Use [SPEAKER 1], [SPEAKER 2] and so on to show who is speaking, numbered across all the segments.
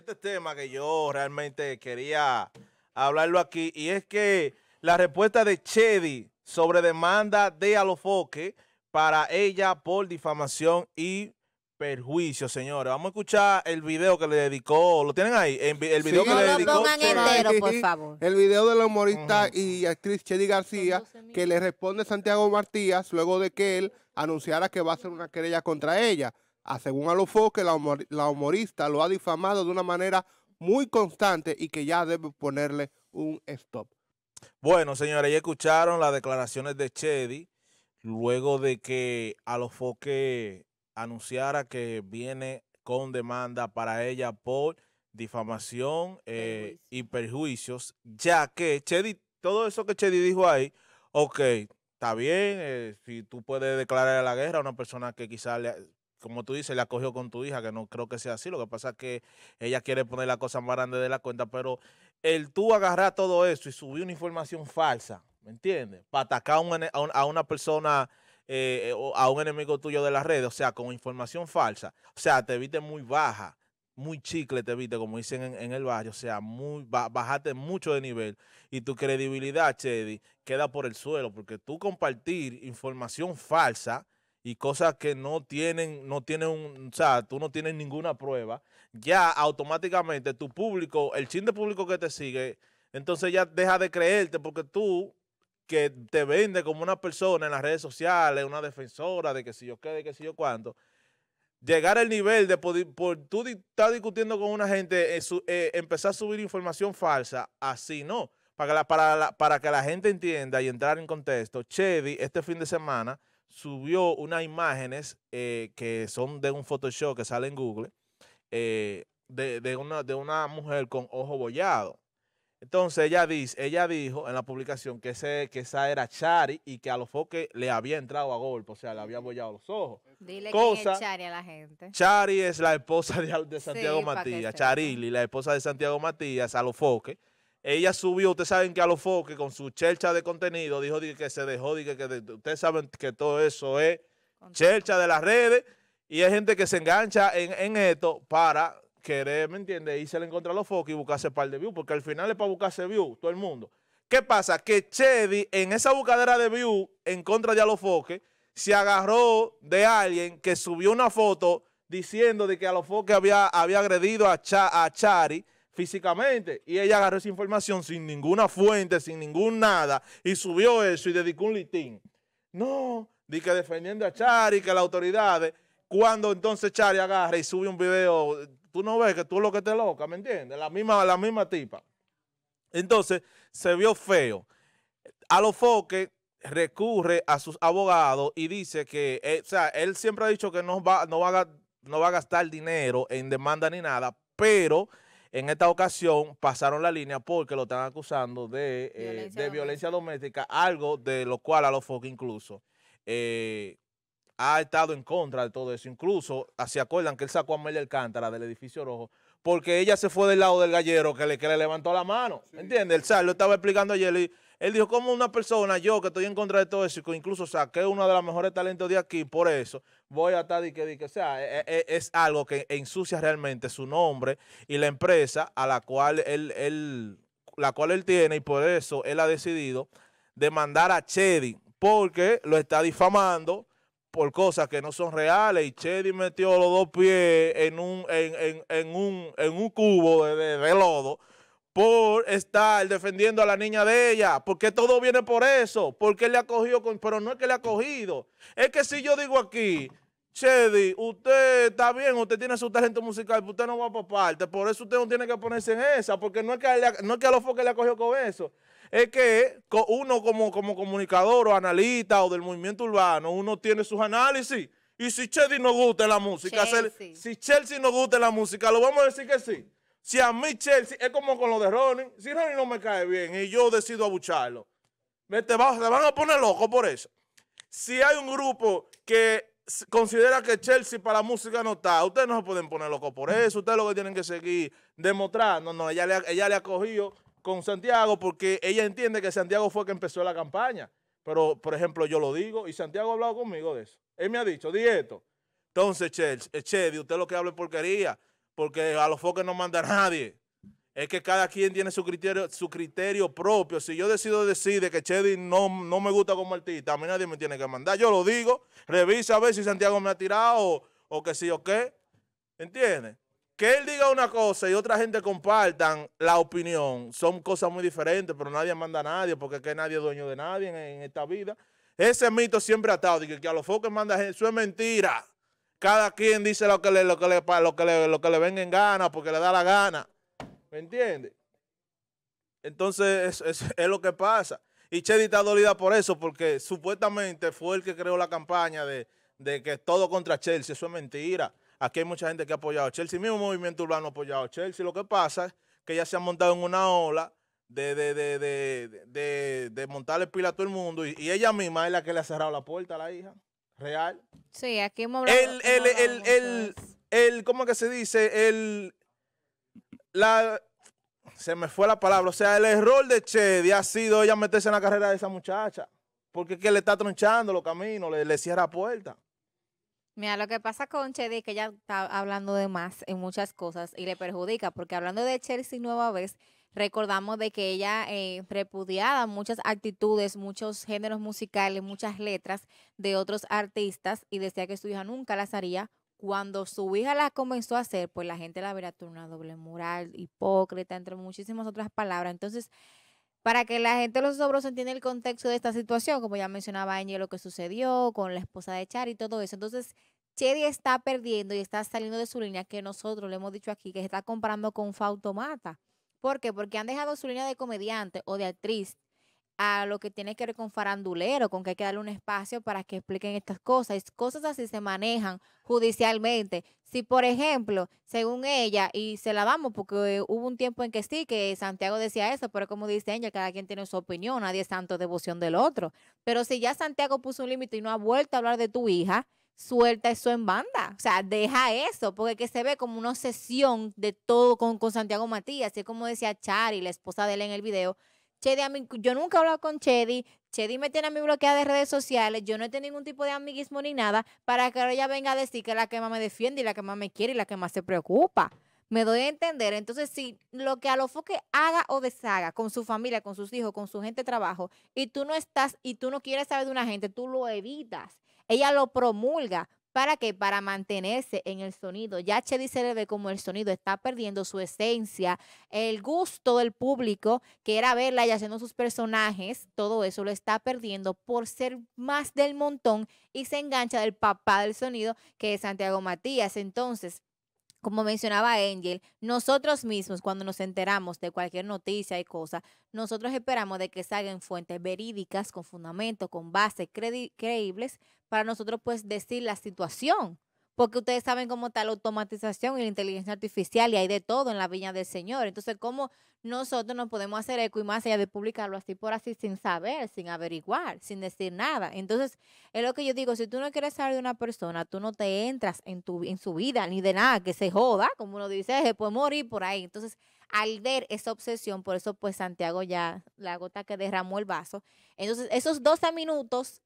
[SPEAKER 1] este tema que yo realmente quería hablarlo aquí y es que la respuesta de Chedi sobre demanda de Alofoque para ella por difamación y perjuicio, señores. Vamos a escuchar el video que le dedicó, ¿lo tienen ahí? El, el video le El video de la humorista y actriz Chedi García que le responde Santiago Martías luego de que él anunciara que va a hacer una querella contra ella. Ah, según Alofoque, la, la humorista lo ha difamado de una manera muy constante y que ya debe ponerle un stop. Bueno, señores, ya escucharon las declaraciones de Chedi luego de que Alofoque anunciara que viene con demanda para ella por difamación eh, y perjuicios, ya que Chedi, todo eso que Chedi dijo ahí, ok, está bien, eh, si tú puedes declarar la guerra a una persona que quizás como tú dices, la cogió con tu hija, que no creo que sea así. Lo que pasa es que ella quiere poner la cosa más grande de la cuenta, pero el tú agarrar todo eso y subir una información falsa, ¿me entiendes? Para atacar a una, persona, eh, eh a un enemigo tuyo de las redes, o sea, con información falsa. O sea, te viste muy baja, muy chicle te viste, como dicen en, el barrio. O sea, muy bajaste mucho de nivel y tu credibilidad, Chedi, queda por el suelo, porque tú compartir información falsa y cosas que no tienen, no tienen un, o sea, tú no tienes ninguna prueba, ya automáticamente tu público, el chin de público que te sigue, entonces ya deja de creerte porque tú que te vende como una persona en las redes sociales, una defensora de que si yo qué, de que si yo cuánto, llegar al nivel de por, tú estás estar discutiendo con una gente, eh, eh, empezar a subir información falsa, así no. Para que, la, para, para que la gente entienda y entrar en contexto, Chedi, este fin de semana subió unas imágenes eh, que son de un Photoshop que sale en Google, eh, de, una, de una mujer con ojo bollado. Entonces ella, dice, ella dijo en la publicación que, que esa era Chari y que a los foques le había entrado a golpe, o sea, le había bollado los
[SPEAKER 2] ojos. Dile Cosa, es Chari a la gente. Chari
[SPEAKER 1] es la esposa de, Santiago Matías, Charili, la esposa de Santiago Matías, a los foques ella subió, ustedes saben que a los foques con su chercha de contenido, dijo que se dejó, que ustedes saben que todo eso es chercha de las redes y hay gente que se engancha en, esto para querer, ¿me entiendes? Irse en contra a los foques y buscarse par de views, porque al final es para buscarse views, todo el mundo. ¿Qué pasa? Que Chedi en esa buscadera de views en contra de Alofoque, se agarró de alguien que subió una foto diciendo de que a los había, había agredido a, Cha, a Chari, físicamente. Y ella agarró esa información sin ninguna fuente, sin ningún nada, y subió eso y dedicó un litín. No, di que defendiendo a Chari, que las autoridades, cuando entonces Chari agarra y sube un video, tú no ves que tú lo que te loca, ¿me entiendes? La misma, la misma tipa. Entonces, se vio feo. A los Foque recurre a sus abogados y dice que, eh, o sea, él siempre ha dicho que no va, no va, no va a gastar dinero en demanda ni nada, pero en esta ocasión pasaron la línea porque lo están acusando de eh, violencia, doméstica. algo de lo cual a los Fox incluso eh, ha estado en contra de todo eso. Incluso, ah, se acuerdan que él sacó a Amelia Alcántara del edificio rojo porque ella se fue del lado del gallero que le, levantó la mano. ¿entiende? ¿Entiendes? El sal lo estaba explicando ayer y él dijo, como una persona, yo que estoy en contra de todo eso, incluso saqué uno de los mejores talentos de aquí por eso, voy a estar y que, que o sea, e, e, e, es, algo que ensucia realmente su nombre y la empresa a la cual él, él, la cual él tiene y por eso él ha decidido demandar a Chedi porque lo está difamando por cosas que no son reales y Chedi metió los dos pies en un, en, en, un, en un cubo de lodo por estar defendiendo a la niña de ella, porque todo viene por eso, porque él le ha cogido, pero no es que le ha cogido. Es que si yo digo aquí, Chedi, usted está bien, usted tiene su talento musical, pero usted no va por parte, por eso usted no tiene que ponerse en esa, porque no es que, a, no es que los le ha cogido con eso. Es que uno como, como comunicador o analista o del movimiento urbano, uno tiene sus análisis. Y si Chedi no gusta la música, si Chelsea no gusta la música, lo vamos a decir que sí. Si a mí Chelsea es como con lo de Ronnie, si Ronnie no me cae bien y yo decido abucharlo, me te, van a poner loco por eso. Si hay un grupo que considera que Chelsea para la música no está, ustedes no se pueden poner loco por eso, ustedes lo que tienen que seguir demostrando, no, ella le, ella le ha cogido con Santiago porque ella entiende que Santiago fue que empezó la campaña. Pero, por ejemplo, yo lo digo y Santiago ha hablado conmigo de eso. Él me ha dicho, di esto. Entonces, Chelsea, eh, Chedi, usted lo que hable porquería porque a los foques no manda nadie. Es que cada quien tiene su criterio, su criterio propio. Si yo decido decir que Chedi no, me gusta como artista, a mí nadie me tiene que mandar. Yo lo digo, revisa a ver si Santiago me ha tirado o, o que sí o qué. ¿Entiendes? Que él diga una cosa y otra gente compartan la opinión son cosas muy diferentes, pero nadie manda a nadie porque es que nadie es dueño de nadie en, esta vida. Ese mito siempre atado, de que, a los foques manda gente, eso es mentira. Cada quien dice lo que le, lo que le, lo que le, lo que le venga en gana porque le da la gana. ¿Me entiendes? Entonces es, lo que pasa. Y Chedi está dolida por eso, porque supuestamente fue el que creó la campaña de, de que todo contra Chelsea. Eso es mentira. Aquí hay mucha gente que ha apoyado a Chelsea. mismo movimiento urbano ha apoyado a Chelsea. Lo que pasa es que ya se ha montado en una ola de, de, de, de, de, de montarle pila a todo el mundo. y ella misma es la que le ha cerrado la puerta a la hija.
[SPEAKER 2] Real. Sí, aquí El, el, el, el,
[SPEAKER 1] el, ¿cómo que se dice? El, la, se me fue la palabra. O sea, el error de Chedi ha sido ella meterse en la carrera de esa muchacha. Porque es que le está tronchando los caminos, le, le cierra puerta.
[SPEAKER 2] Mira, lo que pasa con Chedi es que ella está hablando de más en muchas cosas y le perjudica. Porque hablando de Chelsea nueva vez, Recordamos de que ella eh, repudiaba muchas actitudes, muchos géneros musicales, muchas letras de otros artistas y decía que su hija nunca las haría. Cuando su hija las comenzó a hacer, pues la gente la verá una doble moral, hipócrita, entre muchísimas otras palabras. Entonces, para que la gente de los sobros entienda el contexto de esta situación, como ya mencionaba Angie, lo que sucedió con la esposa de Char y todo eso. Entonces, Chedi está perdiendo y está saliendo de su línea que nosotros le hemos dicho aquí, que se está comparando con Fautomata. ¿Por qué? Porque han dejado su línea de comediante o de actriz a lo que tiene que ver con farandulero, con que hay que darle un espacio para que expliquen estas cosas. Cosas así se manejan judicialmente. Si, por ejemplo, según ella, y se la vamos, porque hubo un tiempo en que sí, que Santiago decía eso, pero como dice ella, cada quien tiene su opinión, nadie es santo devoción del otro. Pero si ya Santiago puso un límite y no ha vuelto a hablar de tu hija, suelta eso en banda. O sea, deja eso, porque que se ve como una obsesión de todo con, Santiago Matías. Así como decía Chari, la esposa de él en el video. Chedi, yo nunca he hablado con Chedi. Chedi me tiene a mí bloqueada de redes sociales. Yo no he tenido ningún tipo de amiguismo ni nada para que ella venga a decir que es la que más me defiende y la que más me quiere y la que más se preocupa. Me doy a entender. Entonces, si lo que a lo foque haga o deshaga con su familia, con sus hijos, con su gente de trabajo, y tú no estás y tú no quieres saber de una gente, tú lo evitas ella lo promulga. ¿Para que Para mantenerse en el sonido. Ya Chedi se ve como el sonido está perdiendo su esencia, el gusto del público, que era verla y haciendo sus personajes, todo eso lo está perdiendo por ser más del montón y se engancha del papá del sonido, que es Santiago Matías. Entonces, como mencionaba Angel, nosotros mismos cuando nos enteramos de cualquier noticia y cosa, nosotros esperamos de que salgan fuentes verídicas, con fundamento, con base, creíbles, para nosotros pues decir la situación porque ustedes saben cómo está la automatización y la inteligencia artificial y hay de todo en la viña del Señor. Entonces, ¿cómo nosotros nos podemos hacer eco y más allá de publicarlo así por así sin saber, sin averiguar, sin decir nada? Entonces, es lo que yo digo, si tú no quieres saber de una persona, tú no te entras en, tu, en su vida ni de nada, que se joda, como uno dice, se puede morir por ahí. Entonces, al ver esa obsesión, por eso pues Santiago ya, la gota que derramó el vaso. Entonces, esos 12 minutos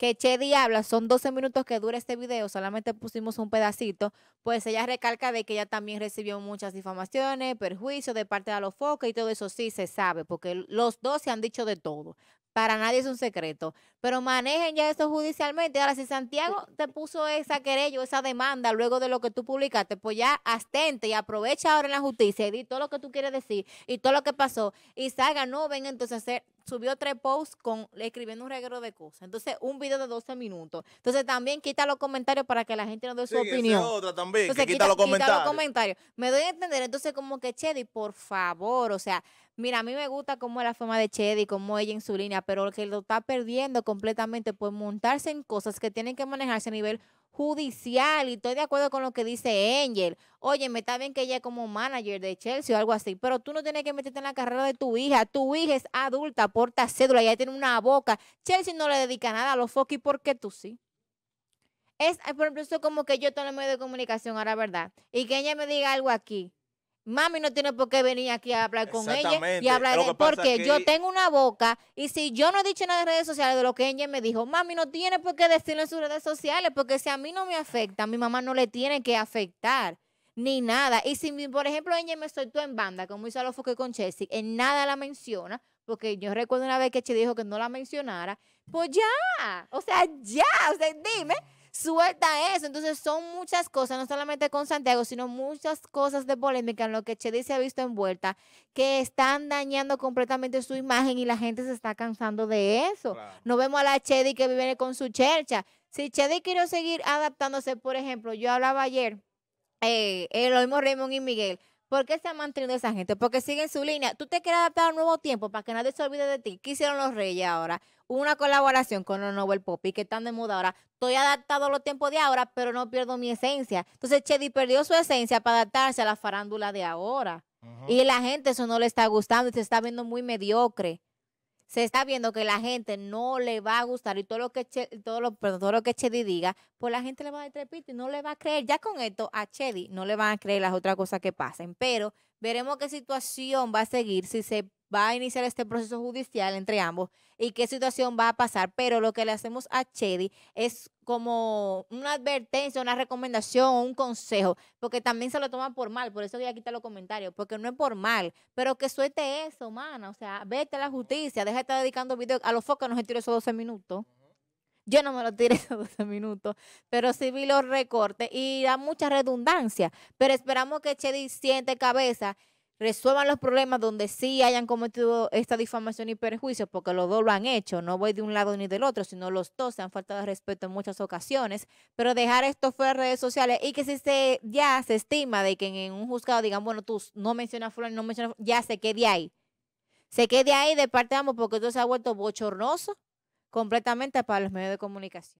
[SPEAKER 2] que che diabla, son 12 minutos que dura este video, solamente pusimos un pedacito, pues ella recalca de que ella también recibió muchas difamaciones, perjuicios de parte de los focos y todo eso sí se sabe, porque los dos se han dicho de todo. Para nadie es un secreto, pero manejen ya eso judicialmente. Ahora, si Santiago te puso esa querella esa demanda luego de lo que tú publicaste, pues ya astente y aprovecha ahora en la justicia y di todo lo que tú quieres decir y todo lo que pasó y salga, no ven entonces a hacer subió tres posts con, escribiendo un reguero de cosas. Entonces, un video de 12 minutos. Entonces, también quita los comentarios para que la gente no dé su opinión. Esa es otra también, Entonces, que quita, los comentarios. quita los comentarios. Me doy a entender. Entonces, como que Chedi, por favor, o sea, mira, a mí me gusta cómo es la forma de Chedi, cómo ella en su línea, pero el que lo está perdiendo completamente pues montarse en cosas que tienen que manejarse a nivel judicial y estoy de acuerdo con lo que dice Angel. Oye, me está bien que ella es como manager de Chelsea o algo así, pero tú no tienes que meterte en la carrera de tu hija. Tu hija es adulta, porta cédula, ya tiene una boca. Chelsea no le dedica nada a los Foki porque tú sí. Es, por ejemplo, eso como que yo estoy en el medio de comunicación ahora, ¿verdad? Y que ella me diga algo aquí. Mami no tiene por qué venir aquí a hablar con ella y hablar de, porque yo tengo una boca y si yo no he dicho nada en redes sociales de lo que ella me dijo, mami no tiene por qué decirlo en sus redes sociales porque si a mí no me afecta, a mi mamá no le tiene que afectar ni nada. Y si, por ejemplo, ella me tú en banda, como hizo lo que con Chelsea, en nada la menciona, porque yo recuerdo una vez que Che dijo que no la mencionara, pues ya, o sea, ya, o sea, dime Suelta eso. Entonces son muchas cosas, no solamente con Santiago, sino muchas cosas de polémica en lo que Chedi se ha visto envuelta, que están dañando completamente su imagen y la gente se está cansando de eso. No vemos a la Chedi que vive con su chercha. Si Chedi quiere seguir adaptándose, por ejemplo, yo hablaba ayer, eh, eh, lo Raymond y Miguel ¿Por qué se ha mantenido esa gente? Porque siguen su línea. Tú te quieres adaptar a un nuevo tiempo para que nadie se olvide de ti. ¿Qué hicieron los Reyes ahora? Una colaboración con los Nobel Pop y que están de moda ahora. Estoy adaptado a los tiempos de ahora, pero no pierdo mi esencia. Entonces, Chedi perdió su esencia para adaptarse a la farándula de ahora. Y la gente eso no le está gustando y se está viendo muy mediocre se está viendo que la gente no le va a gustar y todo lo que todo lo, todo lo que Chedi diga, pues la gente le va a dar y no le va a creer. Ya con esto a Chedi no le van a creer las otras cosas que pasen, pero veremos qué situación va a seguir si se va a iniciar este proceso judicial entre ambos y qué situación va a pasar. Pero lo que le hacemos a Chedi es como una advertencia, una recomendación, un consejo, porque también se lo toman por mal, por eso voy a quitar los comentarios, porque no es por mal, pero que suelte eso, mana, o sea, vete a la justicia, deja de estar dedicando video a los focos no se tire esos 12 minutos. Yo no me lo tiré esos 12 minutos, pero sí vi los recortes y da mucha redundancia. Pero esperamos que Chedi siente cabeza resuelvan los problemas donde sí hayan cometido esta difamación y perjuicio, porque los dos lo han hecho, no voy de un lado ni del otro, sino los dos se han faltado de respeto en muchas ocasiones, pero dejar esto fuera de redes sociales y que si se, ya se estima de que en un juzgado digan, bueno, tú no mencionas fulano, no mencionas, ya se quede ahí. Se quede ahí de parte de ambos porque esto se ha vuelto bochornoso completamente para los medios de comunicación.